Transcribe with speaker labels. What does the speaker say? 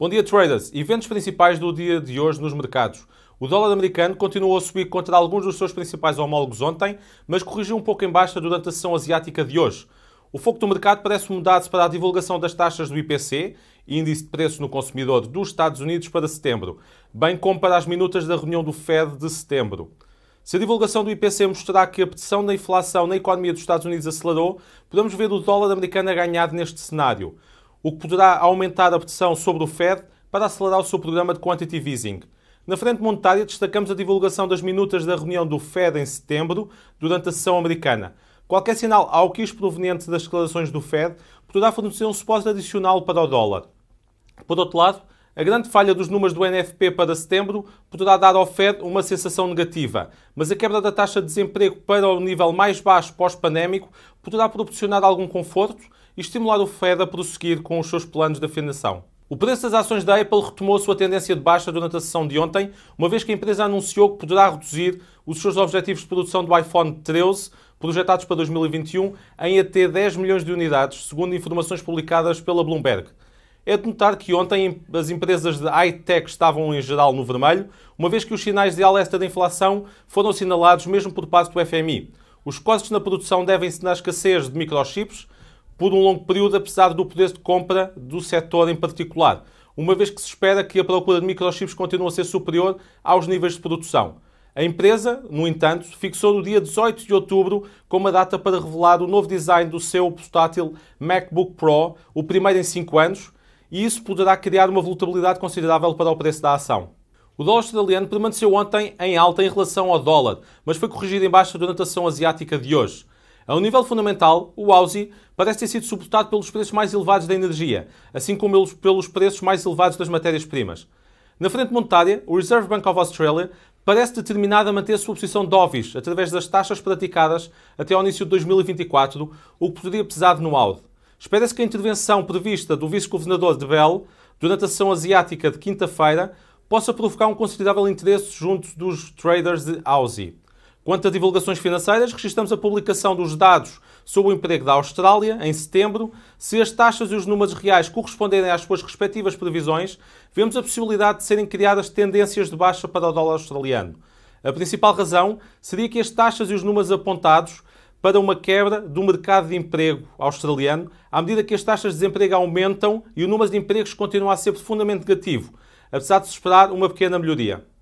Speaker 1: Bom dia, traders. Eventos principais do dia de hoje nos mercados. O dólar americano continuou a subir contra alguns dos seus principais homólogos ontem, mas corrigiu um pouco em baixa durante a sessão asiática de hoje. O foco do mercado parece mudar-se para a divulgação das taxas do IPC, Índice de Preços no Consumidor dos Estados Unidos, para setembro, bem como para as minutas da reunião do Fed de setembro. Se a divulgação do IPC mostrar que a pressão da inflação na economia dos Estados Unidos acelerou, podemos ver o dólar americano a ganhar neste cenário o que poderá aumentar a pressão sobre o Fed para acelerar o seu programa de quantitative easing. Na frente monetária, destacamos a divulgação das minutas da reunião do Fed em setembro, durante a sessão americana. Qualquer sinal hawkish proveniente das declarações do Fed poderá fornecer um suporte adicional para o dólar. Por outro lado, a grande falha dos números do NFP para setembro poderá dar ao Fed uma sensação negativa, mas a quebra da taxa de desemprego para o nível mais baixo pós-pandémico poderá proporcionar algum conforto e estimular o Fed a prosseguir com os seus planos de afinação. O preço das ações da Apple retomou sua tendência de baixa durante a sessão de ontem, uma vez que a empresa anunciou que poderá reduzir os seus objetivos de produção do iPhone 13, projetados para 2021, em até 10 milhões de unidades, segundo informações publicadas pela Bloomberg. É de notar que ontem as empresas de high-tech estavam em geral no vermelho, uma vez que os sinais de alerta da inflação foram sinalados mesmo por parte do FMI. Os cortes na produção devem-se na escassez de microchips, por um longo período, apesar do poder de compra do setor em particular, uma vez que se espera que a procura de microchips continue a ser superior aos níveis de produção. A empresa, no entanto, fixou no dia 18 de outubro como a data para revelar o novo design do seu portátil MacBook Pro, o primeiro em 5 anos, e isso poderá criar uma volatilidade considerável para o preço da ação. O dólar australiano permaneceu ontem em alta em relação ao dólar, mas foi corrigido em baixa durante a ação asiática de hoje. Ao nível fundamental, o AUSI parece ter sido suportado pelos preços mais elevados da energia, assim como pelos preços mais elevados das matérias-primas. Na frente monetária, o Reserve Bank of Australia parece determinado a manter sua posição dovish através das taxas praticadas até ao início de 2024, o que poderia pesar no AUD. Espera-se que a intervenção prevista do vice-governador de Bell durante a sessão asiática de quinta-feira possa provocar um considerável interesse junto dos traders de Aussie. Quanto a divulgações financeiras, registramos a publicação dos dados sobre o emprego da Austrália em setembro. Se as taxas e os números reais corresponderem às suas respectivas previsões, vemos a possibilidade de serem criadas tendências de baixa para o dólar australiano. A principal razão seria que as taxas e os números apontados para uma quebra do mercado de emprego australiano, à medida que as taxas de desemprego aumentam e o número de empregos continua a ser profundamente negativo, apesar de se esperar uma pequena melhoria.